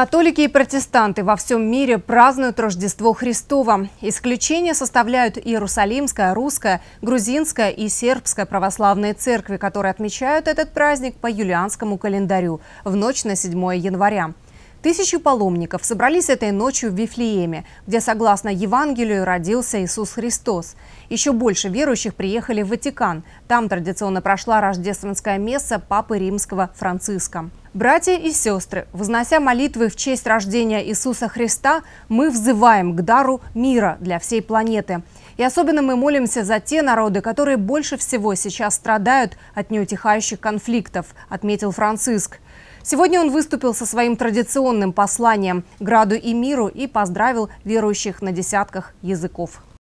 Католики и протестанты во всем мире празднуют Рождество Христово. Исключение составляют Иерусалимская, Русская, Грузинская и Сербская православные церкви, которые отмечают этот праздник по юлианскому календарю в ночь на 7 января. Тысячи паломников собрались этой ночью в Вифлееме, где, согласно Евангелию, родился Иисус Христос. Еще больше верующих приехали в Ватикан. Там традиционно прошла рождественская месса Папы Римского Франциска. Братья и сестры, вознося молитвы в честь рождения Иисуса Христа, мы взываем к дару мира для всей планеты. И особенно мы молимся за те народы, которые больше всего сейчас страдают от неутихающих конфликтов, отметил Франциск. Сегодня он выступил со своим традиционным посланием «Граду и миру» и поздравил верующих на десятках языков.